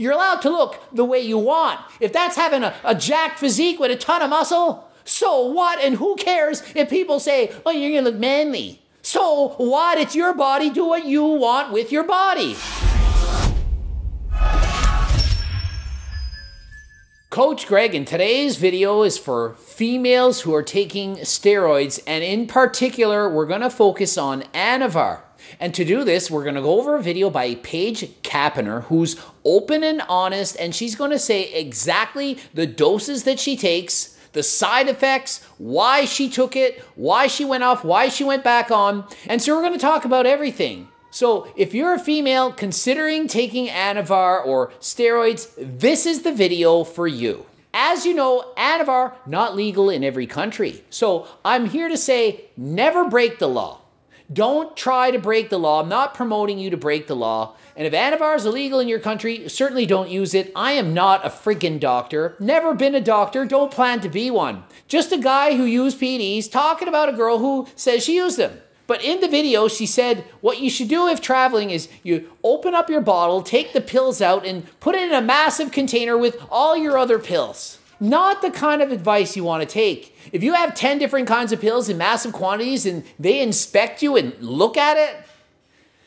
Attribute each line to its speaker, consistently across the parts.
Speaker 1: You're allowed to look the way you want. If that's having a, a jacked physique with a ton of muscle, so what? And who cares if people say, oh, you're going to look manly? So what? It's your body. Do what you want with your body. Coach Greg, in today's video is for females who are taking steroids, and in particular, we're going to focus on Anavar. And to do this, we're going to go over a video by Paige Kappner, who's open and honest, and she's going to say exactly the doses that she takes, the side effects, why she took it, why she went off, why she went back on. And so we're going to talk about everything. So, if you're a female considering taking Anavar or steroids, this is the video for you. As you know, Anavar not legal in every country. So, I'm here to say never break the law. Don't try to break the law. I'm not promoting you to break the law. And if Anavar is illegal in your country, certainly don't use it. I am not a freaking doctor. Never been a doctor. Don't plan to be one. Just a guy who used PDs talking about a girl who says she used them. But in the video, she said what you should do if traveling is you open up your bottle, take the pills out, and put it in a massive container with all your other pills. Not the kind of advice you want to take. If you have 10 different kinds of pills in massive quantities and they inspect you and look at it,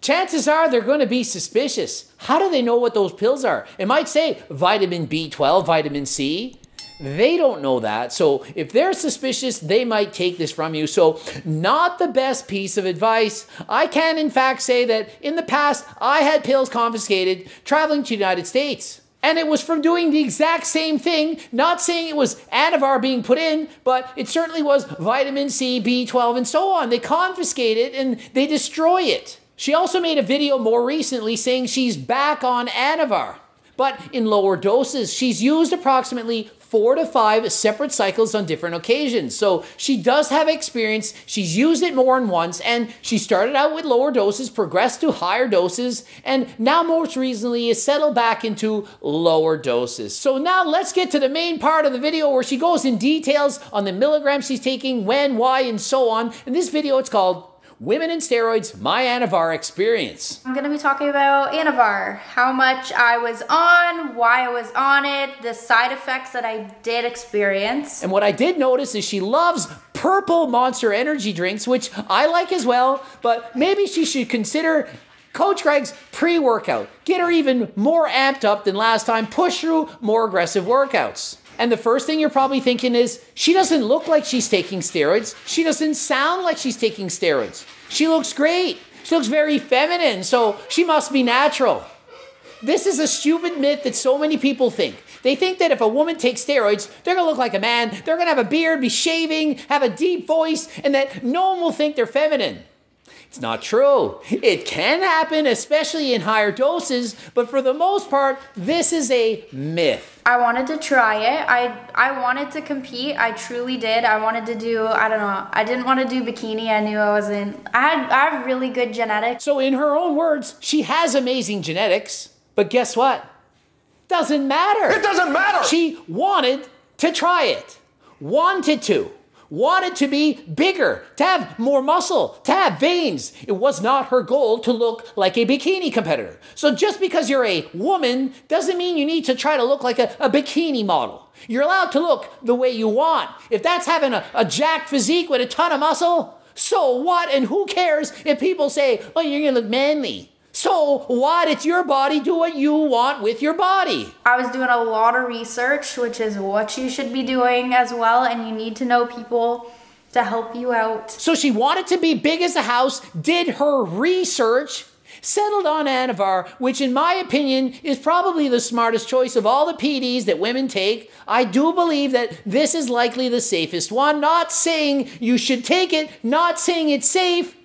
Speaker 1: chances are they're going to be suspicious. How do they know what those pills are? It might say vitamin B12, vitamin C. They don't know that. So if they're suspicious, they might take this from you. So, not the best piece of advice. I can, in fact, say that in the past, I had pills confiscated traveling to the United States. And it was from doing the exact same thing, not saying it was Anavar being put in, but it certainly was vitamin C, B12, and so on. They confiscate it and they destroy it. She also made a video more recently saying she's back on Anavar, but in lower doses. She's used approximately four to five separate cycles on different occasions. So she does have experience. She's used it more than once, and she started out with lower doses, progressed to higher doses, and now most recently is settled back into lower doses. So now let's get to the main part of the video where she goes in details on the milligrams she's taking, when, why, and so on. In this video, it's called Women and Steroids, my Anavar experience.
Speaker 2: I'm gonna be talking about Anavar, how much I was on, why I was on it, the side effects that I did experience.
Speaker 1: And what I did notice is she loves purple monster energy drinks, which I like as well, but maybe she should consider Coach Greg's pre workout. Get her even more amped up than last time, push through more aggressive workouts. And the first thing you're probably thinking is, she doesn't look like she's taking steroids. She doesn't sound like she's taking steroids. She looks great. She looks very feminine, so she must be natural. This is a stupid myth that so many people think. They think that if a woman takes steroids, they're gonna look like a man, they're gonna have a beard, be shaving, have a deep voice, and that no one will think they're feminine. It's not true. It can happen, especially in higher doses, but for the most part,
Speaker 2: this is a
Speaker 1: myth.
Speaker 2: I wanted to try it. I I wanted to compete. I truly did. I wanted to do, I don't know, I didn't want to do bikini. I knew I wasn't. I had I have really good genetics. So in her own words, she has amazing genetics,
Speaker 1: but guess what? Doesn't matter. It doesn't matter. She wanted to try it. Wanted to wanted to be bigger, to have more muscle, to have veins. It was not her goal to look like a bikini competitor. So just because you're a woman doesn't mean you need to try to look like a, a bikini model. You're allowed to look the way you want. If that's having a, a jacked physique with a ton of muscle, so what? And who cares if people
Speaker 2: say, oh, you're going to look manly? So, what? It's your body. Do what you want with your body. I was doing a lot of research, which is what you should be doing as well, and you need to know people to help you out. So, she wanted to be big as a house, did
Speaker 1: her research, settled on Anavar, which, in my opinion, is probably the smartest choice of all the PDs that women take. I do believe that this is likely the safest one. Not saying you should take it, not saying it's safe.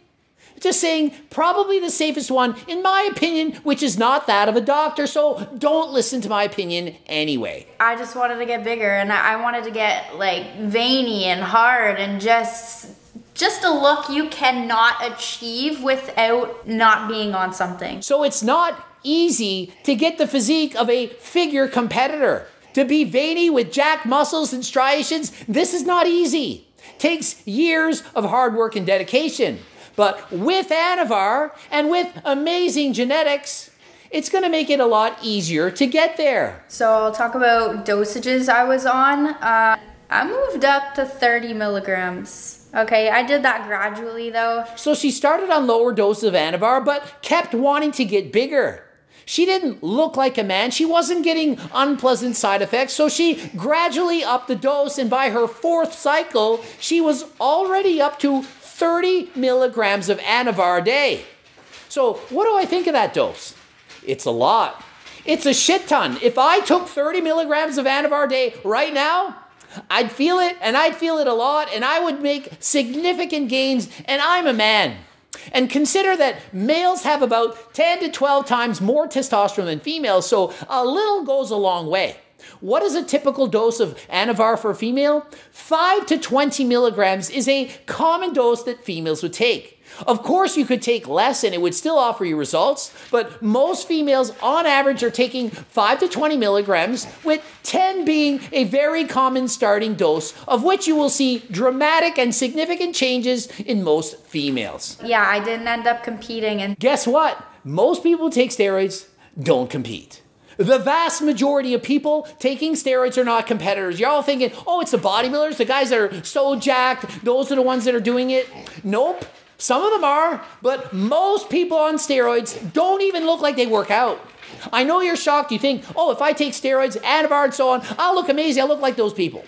Speaker 1: Just saying, probably the safest one, in my opinion, which is not that of a doctor. So don't listen to my opinion
Speaker 2: anyway. I just wanted to get bigger and I wanted to get like veiny and hard and just just a look you cannot achieve without not being on something. So it's not easy to get the physique of a
Speaker 1: figure competitor. To be veiny with jack muscles and striations, this is not easy. Takes years of hard work and dedication. But with Anavar
Speaker 2: and with amazing genetics, it's going to make it a lot easier to get there. So I'll talk about dosages I was on. Uh, I moved up to 30 milligrams. Okay, I did that gradually though. So she started on lower
Speaker 1: doses of Anavar, but kept wanting to get bigger. She didn't look like a man. She wasn't getting unpleasant side effects. So she gradually upped the dose, and by her fourth cycle, she was already up to 30 milligrams of Anavar a day. So what do I think of that dose? It's a lot. It's a shit ton. If I took 30 milligrams of Anavar a day right now, I'd feel it and I'd feel it a lot and I would make significant gains and I'm a man. And consider that males have about 10 to 12 times more testosterone than females, so a little goes a long way. What is a typical dose of Anavar for a female? 5 to 20 milligrams is a common dose that females would take. Of course, you could take less and it would still offer you results, but most females on average are taking 5 to 20 milligrams, with 10 being a very common starting dose, of which you will see dramatic and significant changes in most females.
Speaker 2: Yeah, I didn't end up competing. And guess
Speaker 1: what? Most people take steroids don't compete. The vast majority of people taking steroids are not competitors. Y'all thinking, oh, it's the bodybuilders, the guys that are so jacked, those are the ones that are doing it. Nope. Some of them are, but most people on steroids don't even look like they work out. I know you're shocked. You think, oh, if I take steroids, Anavar, and so on, I'll look amazing. I'll look like those people.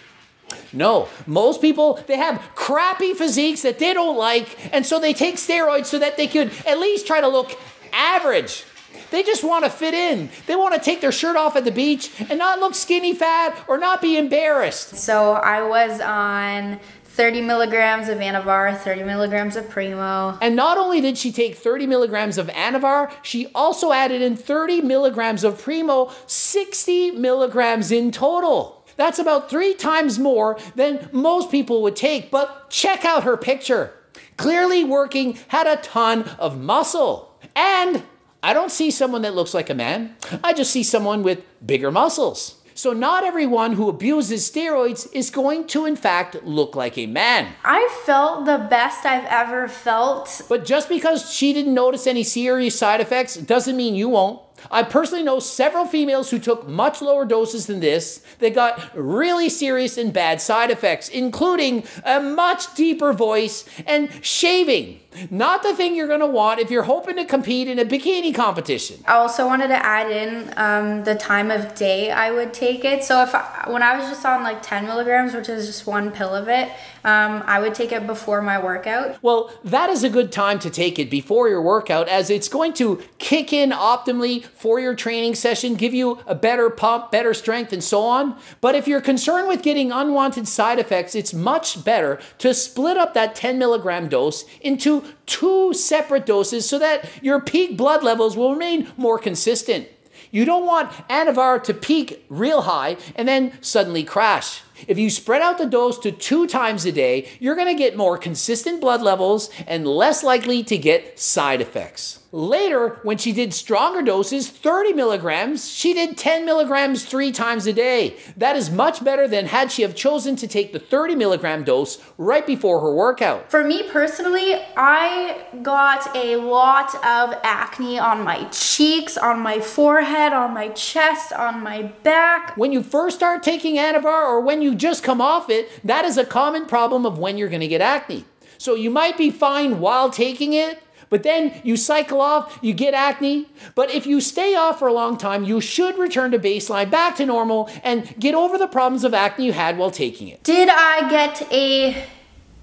Speaker 1: No, most people, they have crappy physiques that they don't like, and so they take steroids so that they could at least try to look average. They just want to fit in. They want to take their shirt off at
Speaker 2: the beach and not look skinny fat or not be embarrassed. So I was on 30 milligrams of Anavar, 30 milligrams of Primo. And not only did she take
Speaker 1: 30 milligrams of Anavar, she also added in 30 milligrams of Primo, 60 milligrams in total. That's about three times more than most people would take, but check out her picture. Clearly working, had a ton of muscle. And I don't see someone that looks like a man. I just see someone with bigger muscles. So, not everyone who abuses steroids is going to, in fact, look like a man. I felt the best I've ever felt. But just because she didn't notice any serious side effects doesn't mean you won't. I personally know several females who took much lower doses than this that got really serious and bad side effects, including a much deeper voice and shaving. Not the thing you're going to want if you're hoping to compete in a bikini competition.
Speaker 2: I also wanted to add in um, the time of day I would take it. So if I, when I was just on like 10 milligrams, which is just one pill of it, um, I would take it before my workout. Well,
Speaker 1: that is a good time to take it before your workout as it's going to kick in optimally for your training session, give you a better pump, better strength, and so on. But if you're concerned with getting unwanted side effects, it's much better to split up that 10 milligram dose into two separate doses so that your peak blood levels will remain more consistent. You don't want Anavar to peak real high and then suddenly crash. If you spread out the dose to two times a day, you're going to get more consistent blood levels and less likely to get side effects. Later, when she did stronger doses, 30 milligrams, she did 10 milligrams three times a day. That is much better than had she have chosen to take the 30 milligram dose right before her workout.
Speaker 2: For me personally, I got a lot of acne on my cheeks, on my forehead, on my chest, on my back. When you first start taking Anavar or when you just come off it, that is a common
Speaker 1: problem of when you're gonna get acne. So you might be fine while taking it, but then you cycle off, you get acne. But if you stay off for a long time, you should return to baseline, back to normal, and get over the problems of acne you had while taking it.
Speaker 2: Did I get a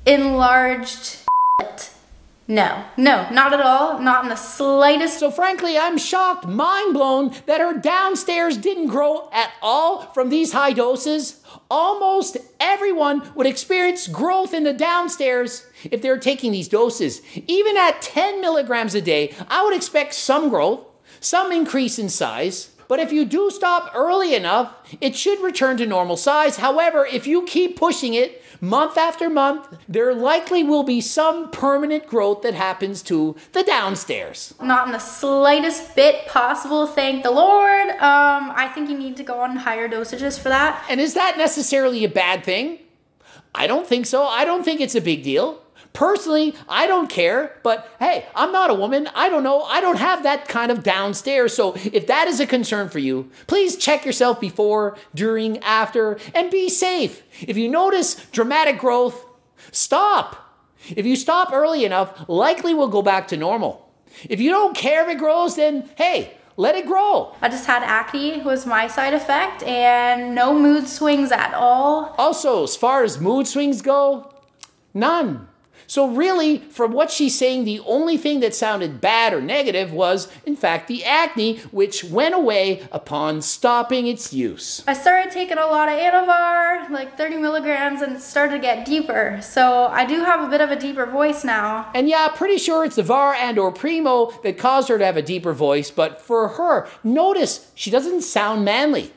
Speaker 2: enlarged no, no, not at all, not in the slightest. So, frankly, I'm shocked, mind blown that her downstairs didn't
Speaker 1: grow at all from these high doses. Almost everyone would experience growth in the downstairs if they're taking these doses. Even at 10 milligrams a day, I would expect some growth, some increase in size. But if you do stop early enough, it should return to normal size. However, if you keep pushing it month after month, there likely will be some permanent growth that happens to the downstairs.
Speaker 2: Not in the slightest bit possible, thank the Lord. Um, I think you need to go on higher dosages for that. And is that necessarily a bad thing?
Speaker 1: I don't think so. I don't think it's a big deal. Personally, I don't care, but hey, I'm not a woman. I don't know. I don't have that kind of downstairs. So if that is a concern for you, please check yourself before, during, after, and be safe. If you notice dramatic growth, stop. If you stop early enough, likely we'll go back to normal.
Speaker 2: If you don't care if it grows, then hey, let it grow. I just had acne was my side effect and no mood swings at all. Also, as far as mood swings
Speaker 1: go, none. So, really, from what she's saying, the only thing that sounded bad or negative was, in fact, the acne, which went away upon stopping its use.
Speaker 2: I started taking a lot of Anavar, like 30 milligrams, and it started to get deeper. So, I do have a bit of a deeper voice now. And yeah, pretty sure it's the VAR and or
Speaker 1: Primo that caused her to have a deeper voice, but for her, notice she doesn't sound manly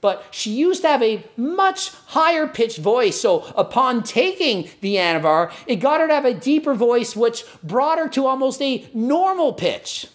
Speaker 1: but she used to have a much higher pitched voice. So upon taking the Anavar, it got her to have a deeper voice, which brought her to almost a normal pitch.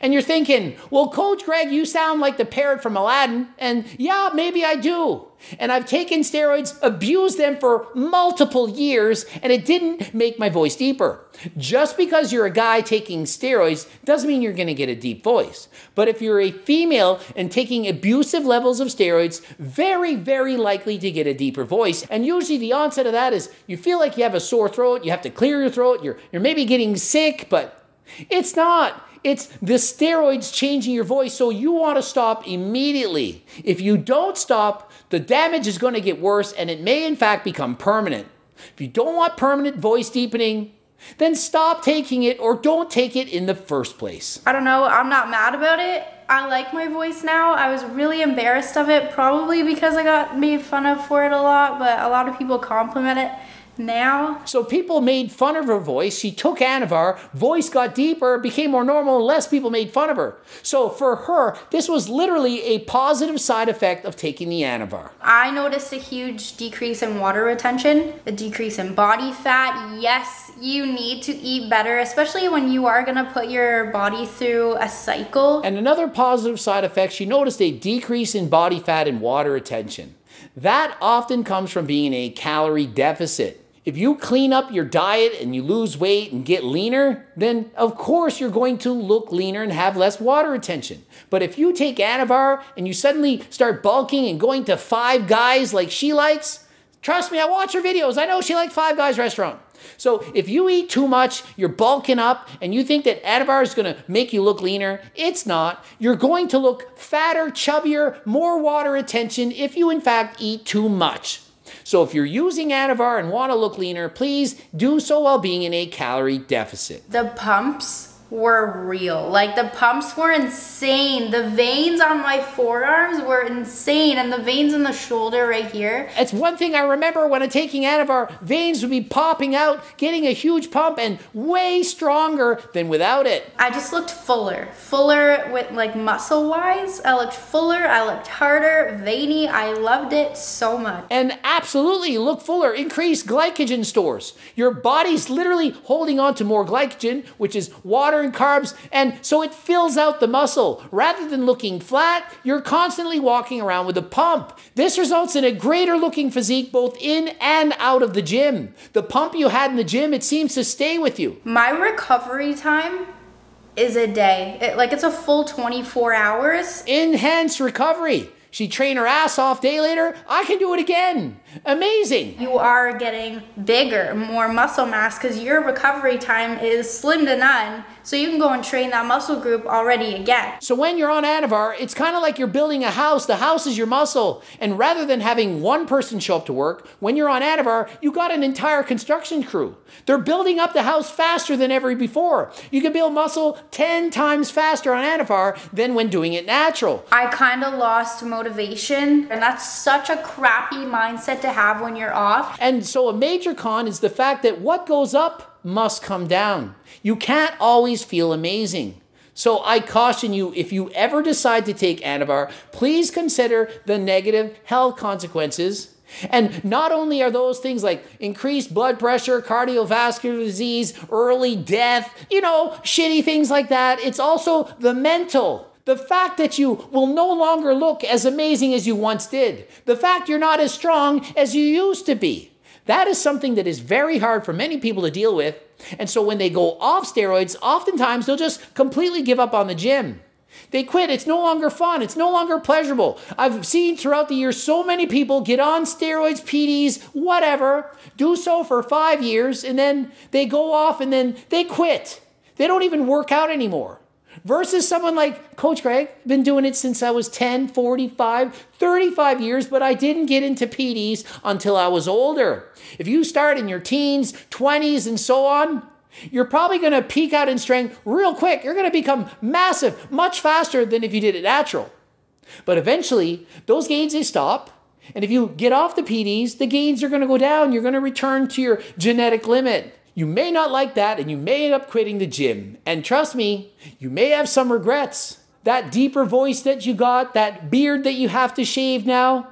Speaker 1: And you're thinking, well, Coach Greg, you sound like the parrot from Aladdin. And yeah, maybe I do. And I've taken steroids, abused them for multiple years, and it didn't make my voice deeper. Just because you're a guy taking steroids doesn't mean you're going to get a deep voice. But if you're a female and taking abusive levels of steroids, very, very likely to get a deeper voice. And usually the onset of that is you feel like you have a sore throat, you have to clear your throat, you're, you're maybe getting sick, but it's not. It's the steroids changing your voice, so you want to stop immediately. If you don't stop, the damage is going to get worse and it may, in fact, become permanent. If you don't want permanent voice deepening, then stop taking it or don't take it in the first place.
Speaker 2: I don't know, I'm not mad about it. I like my voice now. I was really embarrassed of it, probably because I got made fun of for it a lot, but a lot of people compliment it now.
Speaker 1: So people made fun of her voice. She took Anavar. Voice got deeper, became more normal, and less people made fun of her. So for her, this was literally a positive side effect of taking the Anavar.
Speaker 2: I noticed a huge decrease in water retention, a decrease in body fat. Yes, you need to eat better, especially when you are going to put your body through a cycle. And another positive side effect, she noticed a decrease in
Speaker 1: body fat and water retention. That often comes from being in a calorie deficit. If you clean up your diet and you lose weight and get leaner, then of course you're going to look leaner and have less water retention. But if you take Anavar and you suddenly start bulking and going to five guys like she likes, Trust me, I watch her videos. I know she likes Five Guys restaurant. So if you eat too much, you're bulking up, and you think that Anavar is going to make you look leaner, it's not. You're going to look fatter, chubbier, more water retention if you in fact eat too much. So if you're using Ativar and want to look leaner, please do so while being in a calorie deficit.
Speaker 2: The pumps were real. Like the pumps were insane. The veins on my forearms were insane and the veins in the shoulder right here. It's one thing I remember when I'm taking Anavar, veins
Speaker 1: would be popping out, getting a huge pump and way stronger than without it. I
Speaker 2: just looked fuller. Fuller with like muscle wise. I looked fuller, I looked harder, veiny. I loved it so much. And absolutely look fuller. Increase glycogen
Speaker 1: stores. Your body's literally holding on to more glycogen, which is water and carbs, and so it fills out the muscle. Rather than looking flat, you're constantly walking around with a pump. This results in a greater looking physique both in and out of the gym.
Speaker 2: The pump you had in the gym, it seems to stay with you. My recovery time is a day. It, like it's a full 24 hours. Enhanced recovery. She trained her ass off. Day later, I can do it again. Amazing. You are getting bigger, more muscle mass because your recovery time is slim to none. So you can go and train that muscle group already again. So when you're on Anavar, it's kind of like you're building a house. The house
Speaker 1: is your muscle. And rather than having one person show up to work, when you're on Anavar, you got an entire construction crew. They're building up the house faster than ever before. You can build muscle 10 times faster on Anavar than when doing it natural.
Speaker 2: I kind of lost motivation motivation. And that's such a crappy mindset to have when you're off. And so a major
Speaker 1: con is the fact that what goes up must come down. You can't always feel amazing. So I caution you, if you ever decide to take Anavar, please consider the negative health consequences and not only are those things like increased blood pressure, cardiovascular disease, early death, you know, shitty things like that, it's also the mental. The fact that you will no longer look as amazing as you once did. The fact you're not as strong as you used to be. That is something that is very hard for many people to deal with. And so when they go off steroids, oftentimes they'll just completely give up on the gym. They quit. It's no longer fun. It's no longer pleasurable. I've seen throughout the years so many people get on steroids, PDs, whatever, do so for five years, and then they go off and then they quit. They don't even work out anymore versus someone like Coach Greg, been doing it since I was 10, 45, 35 years, but I didn't get into PDs until I was older. If you start in your teens, 20s, and so on, you're probably going to peak out in strength real quick. You're going to become massive much faster than if you did it natural. But eventually, those gains they stop. And if you get off the PDs, the gains are going to go down. You're going to return to your genetic limit. You may not like that and you may end up quitting the gym. And trust me, you may have some regrets. That deeper voice that you got, that beard that you have to shave now,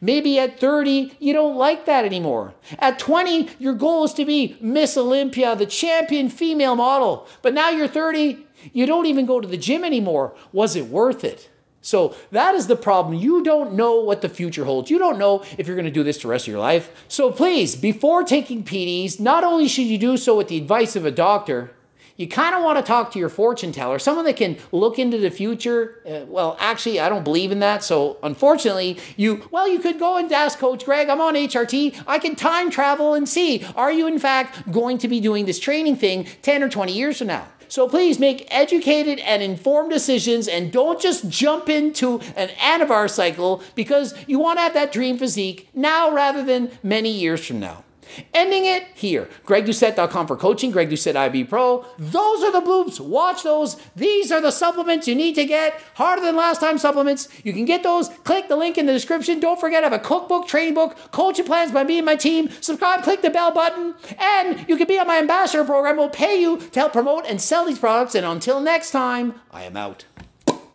Speaker 1: Maybe at 30, you don't like that anymore. At 20, your goal is to be Miss Olympia, the champion female model. But now you're 30, you don't even go to the gym anymore. Was it worth it? So that is the problem. You don't know what the future holds. You don't know if you're going to do this the rest of your life. So please, before taking PDs, not only should you do so with the advice of a doctor, you kind of want to talk to your fortune teller, someone that can look into the future. Uh, well, actually, I don't believe in that. So, unfortunately, you, well, you could go and ask Coach Greg, I'm on HRT. I can time travel and see, are you in fact going to be doing this training thing 10 or 20 years from now? So please make educated and informed decisions and don't just jump into an Anavar cycle because you want to have that dream physique now rather than many years from now. Ending it here. GregDucette.com for coaching, Greg Doucette IB Pro. Those are the bloops. Watch those. These are the supplements you need to get. Harder than last time supplements. You can get those. Click the link in the description. Don't forget, I have a cookbook, training book, coaching plans by me and my team. Subscribe, click the bell button, and you can be on my ambassador program. We'll pay you to help promote and sell these products. And until next time, I am out.